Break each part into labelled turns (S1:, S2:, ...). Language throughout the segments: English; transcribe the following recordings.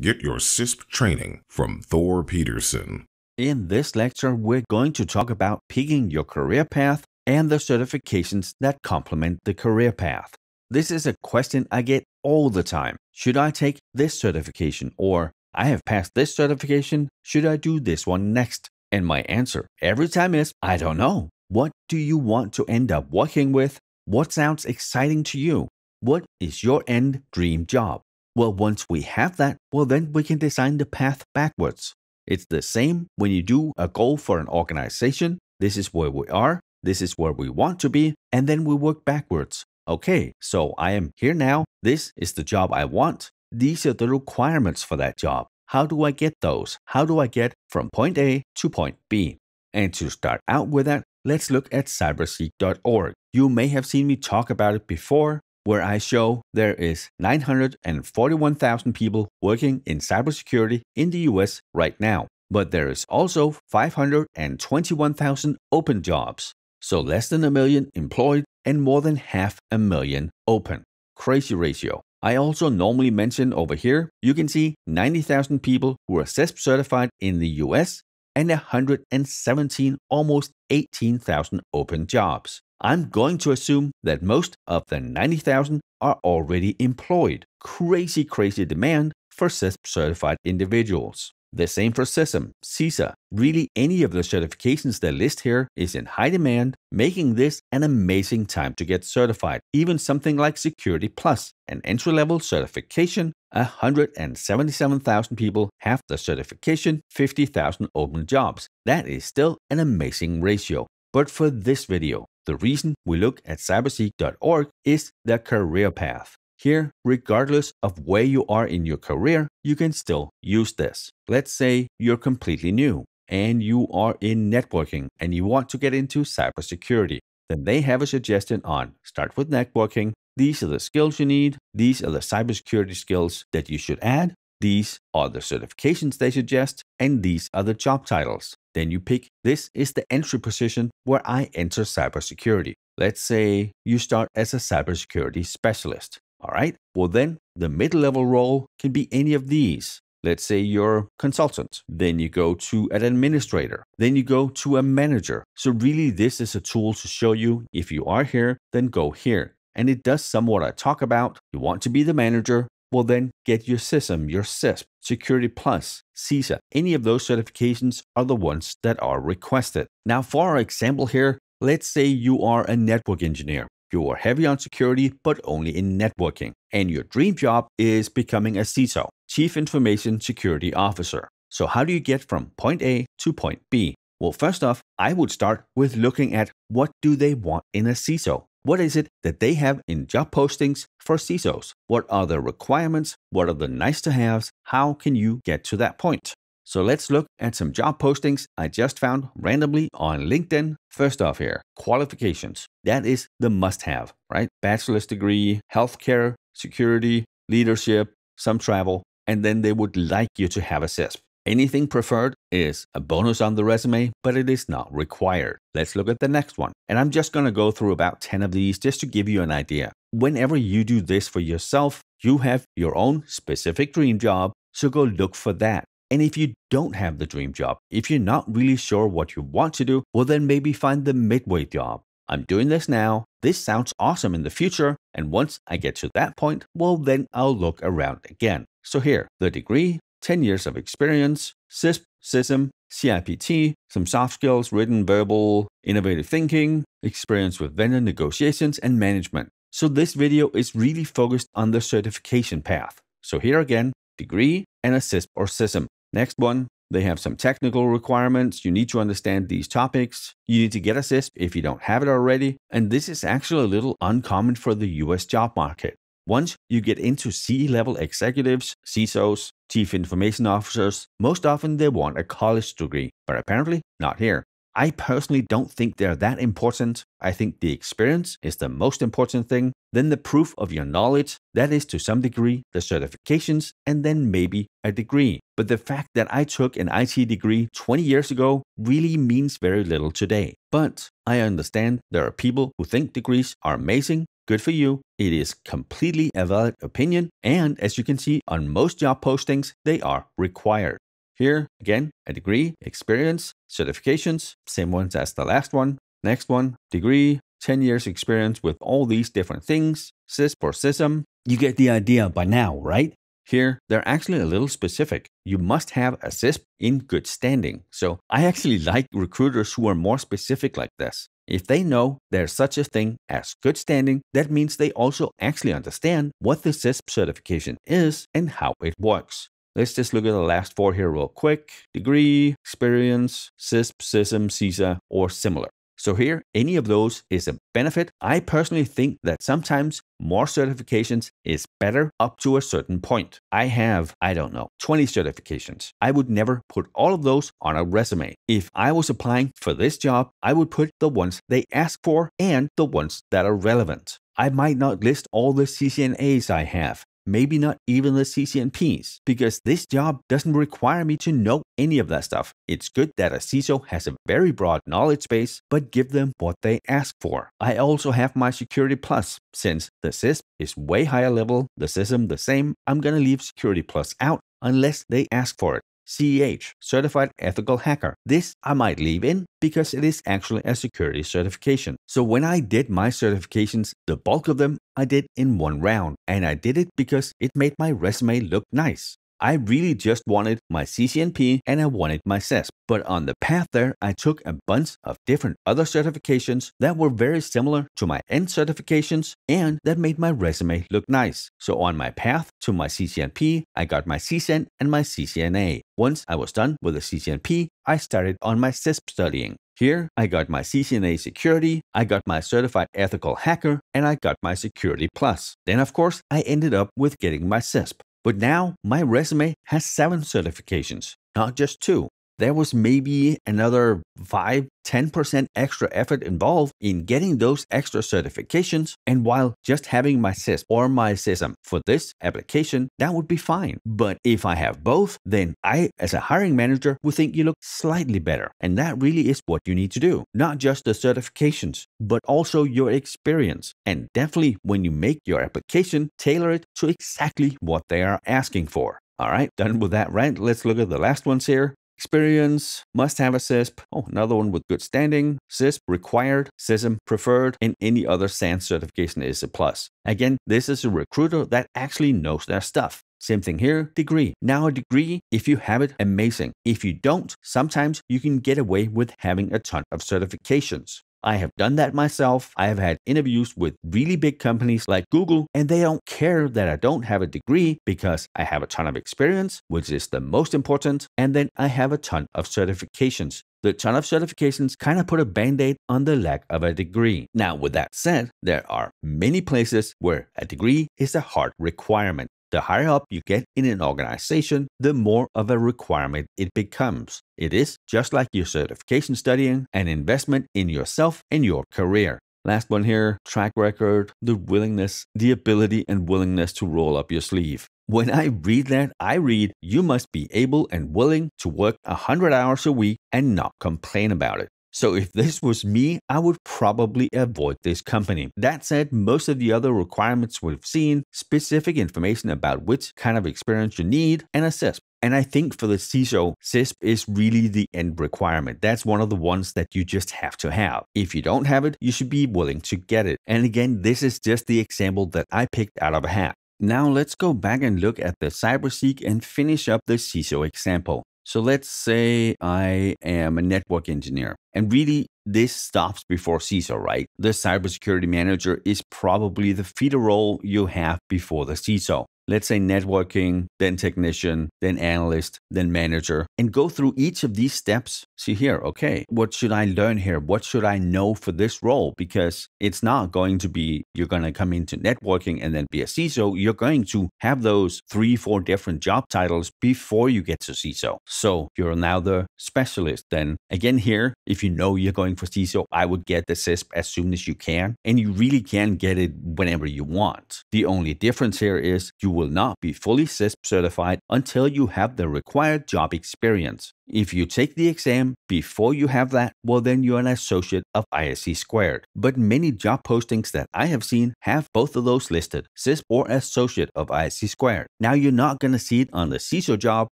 S1: Get your CISP training from Thor Peterson. In this lecture, we're going to talk about picking your career path and the certifications that complement the career path. This is a question I get all the time. Should I take this certification? Or I have passed this certification. Should I do this one next? And my answer every time is I don't know. What do you want to end up working with? What sounds exciting to you? What is your end dream job? Well, once we have that, well, then we can design the path backwards. It's the same when you do a goal for an organization. This is where we are, this is where we want to be, and then we work backwards. Okay, so I am here now. This is the job I want. These are the requirements for that job. How do I get those? How do I get from point A to point B? And to start out with that, let's look at cyberseek.org. You may have seen me talk about it before, where I show there is 941,000 people working in cybersecurity in the US right now, but there is also 521,000 open jobs, so less than a million employed and more than half a million open. Crazy ratio. I also normally mention over here, you can see 90,000 people who are CESP certified in the US and 117, almost 18,000 open jobs. I'm going to assume that most of the 90,000 are already employed. Crazy, crazy demand for CISP certified individuals. The same for CISM, CISA. Really, any of the certifications that list here is in high demand, making this an amazing time to get certified. Even something like Security Plus, an entry level certification, 177,000 people have the certification, 50,000 open jobs. That is still an amazing ratio. But for this video, the reason we look at cyberseek.org is the career path. Here, regardless of where you are in your career, you can still use this. Let's say you're completely new and you are in networking and you want to get into cybersecurity. Then they have a suggestion on start with networking. These are the skills you need. These are the cybersecurity skills that you should add. These are the certifications they suggest, and these are the job titles. Then you pick this is the entry position where I enter cybersecurity. Let's say you start as a cybersecurity specialist. All right. Well, then the mid level role can be any of these. Let's say you're consultant, then you go to an administrator, then you go to a manager. So really this is a tool to show you if you are here, then go here. And it does somewhat I talk about. You want to be the manager, well then get your CISM, your CISP, Security Plus, CISA. Any of those certifications are the ones that are requested. Now for our example here, let's say you are a network engineer. You are heavy on security, but only in networking. And your dream job is becoming a CISO, Chief Information Security Officer. So how do you get from point A to point B? Well, first off, I would start with looking at what do they want in a CISO? What is it that they have in job postings for CISOs? What are the requirements? What are the nice to haves? How can you get to that point? So let's look at some job postings I just found randomly on LinkedIn. First off, here, qualifications. That is the must have, right? Bachelor's degree, healthcare, security, leadership, some travel, and then they would like you to have a CISP. Anything preferred is a bonus on the resume, but it is not required. Let's look at the next one. And I'm just going to go through about 10 of these just to give you an idea. Whenever you do this for yourself, you have your own specific dream job, so go look for that. And if you don't have the dream job, if you're not really sure what you want to do, well, then maybe find the midway job. I'm doing this now. This sounds awesome in the future. And once I get to that point, well, then I'll look around again. So here, the degree, 10 years of experience, CISP, CISM, CIPT, some soft skills, written, verbal, innovative thinking, experience with vendor negotiations, and management. So this video is really focused on the certification path. So here again, degree and a CISP or CISM. Next one, they have some technical requirements. You need to understand these topics. You need to get a CISP if you don't have it already. And this is actually a little uncommon for the US job market. Once you get into C level executives, CISOs, chief information officers, most often they want a college degree, but apparently not here. I personally don't think they're that important. I think the experience is the most important thing, then the proof of your knowledge, that is to some degree the certifications, and then maybe a degree. But the fact that I took an IT degree 20 years ago really means very little today. But I understand there are people who think degrees are amazing Good for you. It is completely a valid opinion, and as you can see on most job postings, they are required. Here, again, a degree, experience, certifications, same ones as the last one. Next one, degree, 10 years experience with all these different things, CIS for CISM. You get the idea by now, right? Here, they're actually a little specific. You must have a CISP in good standing. So I actually like recruiters who are more specific like this. If they know there's such a thing as good standing, that means they also actually understand what the CISP certification is and how it works. Let's just look at the last four here real quick. Degree, experience, CISP, CISM, CISA, or similar. So here, any of those is a benefit. I personally think that sometimes more certifications is better up to a certain point. I have, I don't know, 20 certifications. I would never put all of those on a resume. If I was applying for this job, I would put the ones they ask for and the ones that are relevant. I might not list all the CCNAs I have maybe not even the CCNPs, because this job doesn't require me to know any of that stuff. It's good that a CISO has a very broad knowledge base, but give them what they ask for. I also have my Security Plus. Since the CISP is way higher level, the system the same, I'm gonna leave Security Plus out unless they ask for it. CEH, Certified Ethical Hacker. This I might leave in because it is actually a security certification. So when I did my certifications, the bulk of them I did in one round, and I did it because it made my resume look nice. I really just wanted my CCNP and I wanted my CESP. But on the path there, I took a bunch of different other certifications that were very similar to my end certifications and that made my resume look nice. So on my path to my CCNP, I got my CCN and my CCNA. Once I was done with the CCNP, I started on my CISP studying. Here, I got my CCNA Security, I got my Certified Ethical Hacker, and I got my Security Plus. Then, of course, I ended up with getting my CISP. But now my resume has seven certifications, not just two there was maybe another 5 10% extra effort involved in getting those extra certifications. And while just having my CIS or my CISM for this application, that would be fine. But if I have both, then I, as a hiring manager, would think you look slightly better. And that really is what you need to do. Not just the certifications, but also your experience. And definitely when you make your application, tailor it to exactly what they are asking for. All right, done with that rant. Let's look at the last ones here. Experience, must have a CISP, oh, another one with good standing, CISP required, CISM preferred, and any other SANS certification is a plus. Again, this is a recruiter that actually knows their stuff. Same thing here, degree. Now a degree, if you have it, amazing. If you don't, sometimes you can get away with having a ton of certifications. I have done that myself. I have had interviews with really big companies like Google, and they don't care that I don't have a degree because I have a ton of experience, which is the most important, and then I have a ton of certifications. The ton of certifications kind of put a band aid on the lack of a degree. Now, with that said, there are many places where a degree is a hard requirement. The higher up you get in an organization, the more of a requirement it becomes. It is, just like your certification studying, an investment in yourself and your career. Last one here track record, the willingness, the ability and willingness to roll up your sleeve. When I read that, I read you must be able and willing to work 100 hours a week and not complain about it. So if this was me, I would probably avoid this company. That said, most of the other requirements we've seen, specific information about which kind of experience you need, and a CISP. And I think for the CISO, CISP is really the end requirement. That's one of the ones that you just have to have. If you don't have it, you should be willing to get it. And again, this is just the example that I picked out of a hat. Now let's go back and look at the CyberSeek and finish up the CISO example. So let's say I am a network engineer, and really this stops before CISO, right? The cybersecurity manager is probably the feeder role you have before the CISO let's say networking, then technician, then analyst, then manager, and go through each of these steps. See here, okay, what should I learn here? What should I know for this role? Because it's not going to be you're going to come into networking and then be a CISO. You're going to have those three, four different job titles before you get to CISO. So you're now the specialist. Then again, here, if you know you're going for CISO, I would get the CISP as soon as you can. And you really can get it whenever you want. The only difference here is you will not be fully CISP certified until you have the required job experience. If you take the exam before you have that, well, then you're an associate of ISC squared. But many job postings that I have seen have both of those listed, CISP or associate of ISC squared. Now, you're not going to see it on the CISO job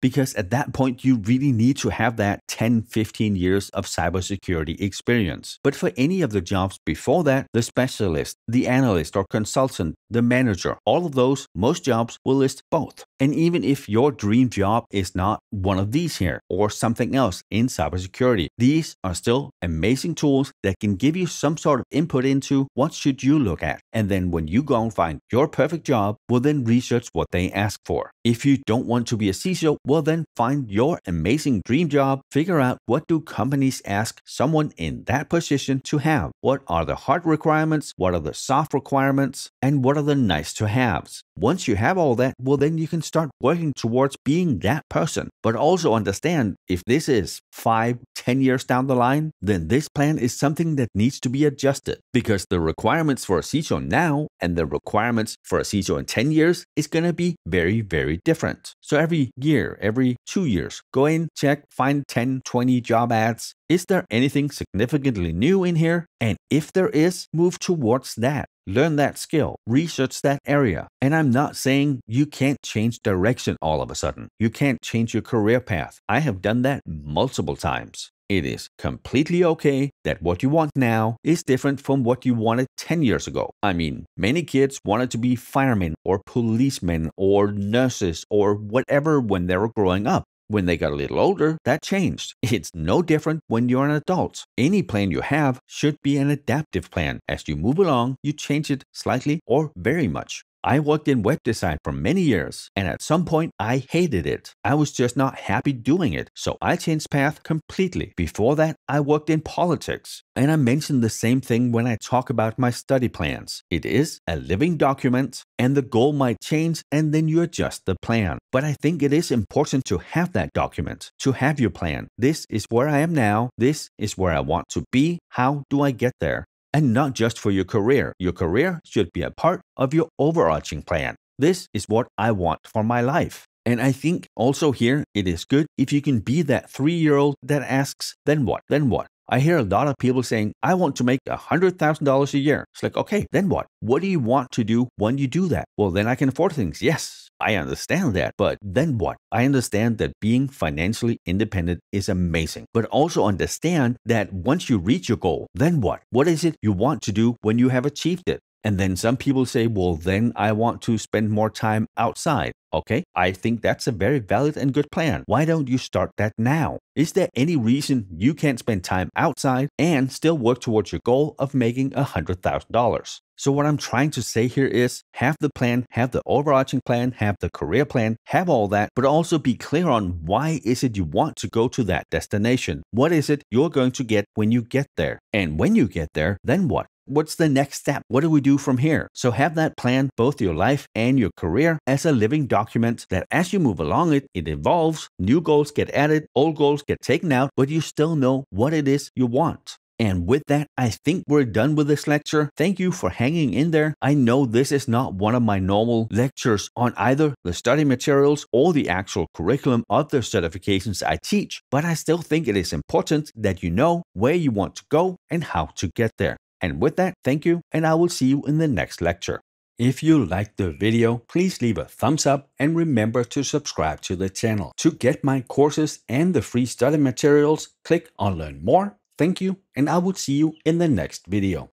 S1: because at that point, you really need to have that 10, 15 years of cybersecurity experience. But for any of the jobs before that, the specialist, the analyst or consultant, the manager, all of those, most jobs will list both. And even if your dream job is not one of these here or something else in cybersecurity. These are still amazing tools that can give you some sort of input into what should you look at. And then when you go and find your perfect job, will then research what they ask for. If you don't want to be a CISO, well then find your amazing dream job, figure out what do companies ask someone in that position to have? What are the hard requirements? What are the soft requirements? And what are the nice to haves? Once you have all that, well, then you can start working towards being that person. But also understand if this is five, ten years down the line, then this plan is something that needs to be adjusted because the requirements for a CISO now and the requirements for a CISO in 10 years is going to be very, very different. So every year, every two years, go in, check, find 10, 20 job ads. Is there anything significantly new in here? And if there is, move towards that. Learn that skill, research that area. And I'm not saying you can't change direction all of a sudden. You can't change your career path. I have done that multiple times. It is completely okay that what you want now is different from what you wanted 10 years ago. I mean, many kids wanted to be firemen or policemen or nurses or whatever when they were growing up. When they got a little older, that changed. It's no different when you're an adult. Any plan you have should be an adaptive plan. As you move along, you change it slightly or very much. I worked in web design for many years, and at some point I hated it. I was just not happy doing it, so I changed path completely. Before that, I worked in politics. And I mention the same thing when I talk about my study plans. It is a living document, and the goal might change, and then you adjust the plan. But I think it is important to have that document, to have your plan. This is where I am now, this is where I want to be. How do I get there? and not just for your career. Your career should be a part of your overarching plan. This is what I want for my life. And I think also here it is good if you can be that three year old that asks, then what? Then what? I hear a lot of people saying, I want to make $100,000 a year. It's like, okay, then what? What do you want to do when you do that? Well, then I can afford things. Yes, I understand that, but then what? I understand that being financially independent is amazing, but also understand that once you reach your goal, then what? What is it you want to do when you have achieved it? And then some people say, well, then I want to spend more time outside. Okay, I think that's a very valid and good plan. Why don't you start that now? Is there any reason you can't spend time outside and still work towards your goal of making $100,000? So, what I'm trying to say here is have the plan, have the overarching plan, have the career plan, have all that, but also be clear on why is it you want to go to that destination? What is it you're going to get when you get there? And when you get there, then what? What's the next step? What do we do from here? So have that plan, both your life and your career, as a living document that as you move along it, it evolves, new goals get added, old goals get taken out, but you still know what it is you want. And with that, I think we're done with this lecture. Thank you for hanging in there. I know this is not one of my normal lectures on either the study materials or the actual curriculum of the certifications I teach, but I still think it is important that you know where you want to go and how to get there. And with that, thank you, and I will see you in the next lecture. If you liked the video, please leave a thumbs up and remember to subscribe to the channel. To get my courses and the free study materials, click on learn more. Thank you, and I will see you in the next video.